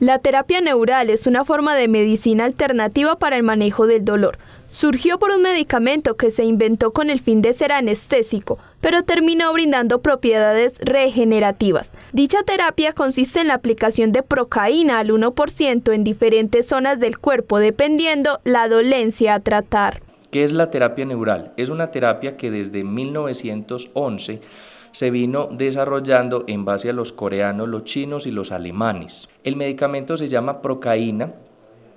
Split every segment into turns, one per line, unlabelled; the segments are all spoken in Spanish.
La terapia neural es una forma de medicina alternativa para el manejo del dolor. Surgió por un medicamento que se inventó con el fin de ser anestésico, pero terminó brindando propiedades regenerativas. Dicha terapia consiste en la aplicación de procaína al 1% en diferentes zonas del cuerpo dependiendo la dolencia a tratar.
¿Qué es la terapia neural? Es una terapia que desde 1911 se vino desarrollando en base a los coreanos, los chinos y los alemanes. El medicamento se llama procaína,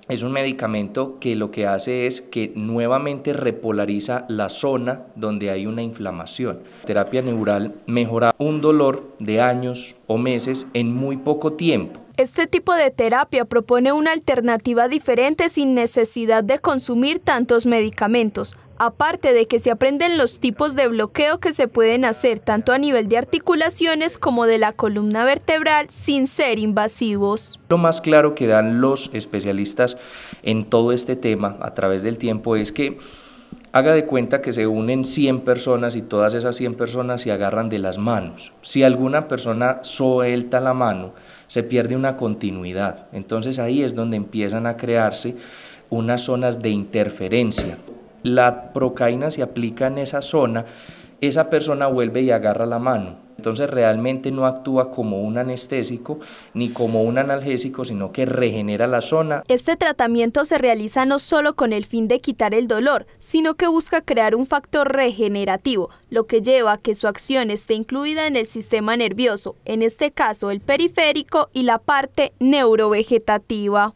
es un medicamento que lo que hace es que nuevamente repolariza la zona donde hay una inflamación. terapia neural mejora un dolor de años o meses en muy poco tiempo.
Este tipo de terapia propone una alternativa diferente sin necesidad de consumir tantos medicamentos, aparte de que se aprenden los tipos de bloqueo que se pueden hacer tanto a nivel de articulaciones como de la columna vertebral sin ser invasivos.
Lo más claro que dan los especialistas en todo este tema a través del tiempo es que haga de cuenta que se unen 100 personas y todas esas 100 personas se agarran de las manos. Si alguna persona suelta la mano, se pierde una continuidad. Entonces ahí es donde empiezan a crearse unas zonas de interferencia. La procaína se aplica en esa zona, esa persona vuelve y agarra la mano entonces realmente no actúa como un anestésico ni como un analgésico, sino que regenera la zona.
Este tratamiento se realiza no solo con el fin de quitar el dolor, sino que busca crear un factor regenerativo, lo que lleva a que su acción esté incluida en el sistema nervioso, en este caso el periférico y la parte neurovegetativa.